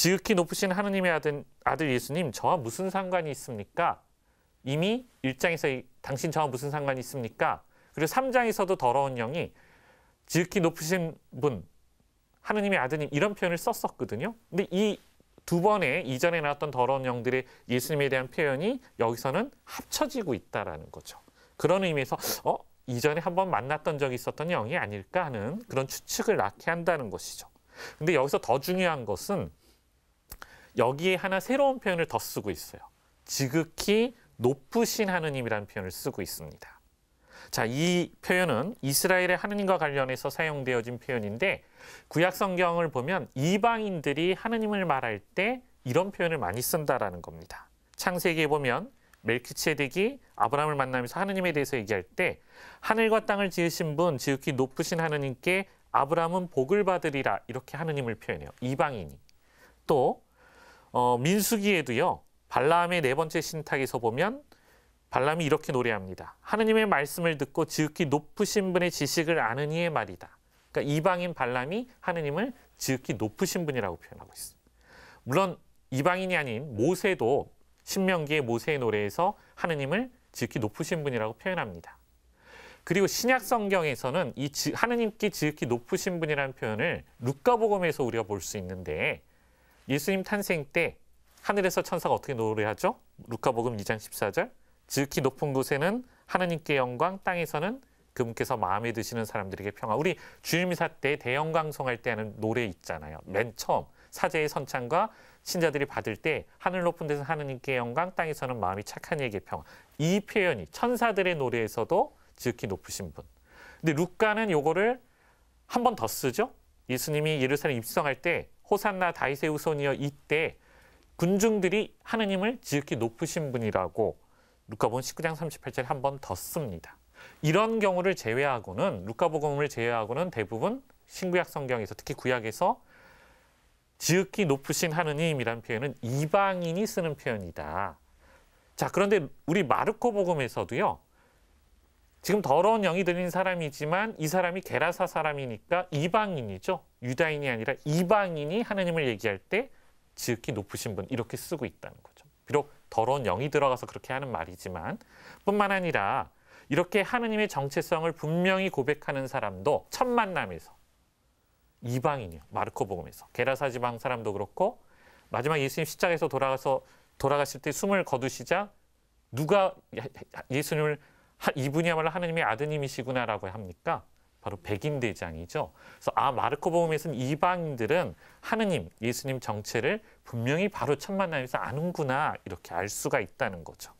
지극히 높으신 하느님의 아들, 아들 예수님 저와 무슨 상관이 있습니까? 이미 1장에서 당신 저와 무슨 상관이 있습니까? 그리고 3장에서도 더러운 영이 지극히 높으신 분, 하느님의 아드님 이런 표현을 썼었거든요. 근데 이 두 번의 이전에 나왔던 더러운 영들의 예수님에 대한 표현이 여기서는 합쳐지고 있다라는 거죠. 그런 의미에서 어 이전에 한번 만났던 적이 있었던 영이 아닐까 하는 그런 추측을 낳게 한다는 것이죠. 근데 여기서 더 중요한 것은 여기에 하나 새로운 표현을 더 쓰고 있어요. 지극히 높으신 하느님이라는 표현을 쓰고 있습니다. 자, 이 표현은 이스라엘의 하느님과 관련해서 사용되어진 표현인데 구약 성경을 보면 이방인들이 하느님을 말할 때 이런 표현을 많이 쓴다라는 겁니다. 창세기에 보면 멜키체덱이 아브라함을 만나면서 하느님에 대해서 얘기할 때 하늘과 땅을 지으신 분 지극히 높으신 하느님께 아브라함은 복을 받으리라 이렇게 하느님을 표현해요. 이방인이. 또 어, 민수기에도요. 발람의 네 번째 신탁에서 보면 발람이 이렇게 노래합니다. 하느님의 말씀을 듣고 지극히 높으신 분의 지식을 아는 이의 말이다. 그러니까 이방인 발람이 하느님을 지극히 높으신 분이라고 표현하고 있습니다. 물론 이방인이 아닌 모세도 신명기의 모세의 노래에서 하느님을 지극히 높으신 분이라고 표현합니다. 그리고 신약 성경에서는 이 하느님께 지극히 높으신 분이라는 표현을 루카복음에서 우리가 볼 수 있는데 예수님 탄생 때 하늘에서 천사가 어떻게 노래하죠? 루카복음 2장 14절. 지극히 높은 곳에는 하나님께 영광, 땅에서는 그분께서 마음에 드시는 사람들에게 평화. 우리 주일사때 대영광송할 때 하는 노래 있잖아요. 맨 처음 사제의 선창과 신자들이 받을 때 하늘 높은 데서 하느님께 영광, 땅에서는 마음이 착한 이에게 평화. 이 표현이 천사들의 노래에서도 지극히 높으신 분. 근데 루카는 요거를 한 번 더 쓰죠. 예수님이 예루살렘 입성할 때 호산나 다이세우 손이여 이때 군중들이 하느님을 지극히 높으신 분이라고 루카본 19장 38절에 한 번 더 씁니다. 이런 경우를 제외하고는 루카복음을 제외하고는 대부분 신구약 성경에서 특히 구약에서 지극히 높으신 하느님이란 표현은 이방인이 쓰는 표현이다. 자, 그런데 우리 마르코 복음에서도요. 지금 더러운 영이 들린 사람이지만 이 사람이 게라사 사람이니까 이방인이죠. 유다인이 아니라 이방인이 하나님을 얘기할 때 지극히 높으신 분 이렇게 쓰고 있다는 거죠. 비록 더러운 영이 들어가서 그렇게 하는 말이지만 뿐만 아니라 이렇게 하나님의 정체성을 분명히 고백하는 사람도 첫 만남에서 이방인이요. 마르코 복음에서 게라사 지방 사람도 그렇고 마지막 예수님 십자가에서 돌아가서 돌아가실 때 숨을 거두시자 누가 예수님을 이분이야말로 하나님의 아드님이시구나라고 합니까? 바로 백인 대장이죠. 그래서 아 마르코 복음에서는 이방인들은 하느님 예수님 정체를 분명히 바로 첫 만남에서 아는구나 이렇게 알 수가 있다는 거죠.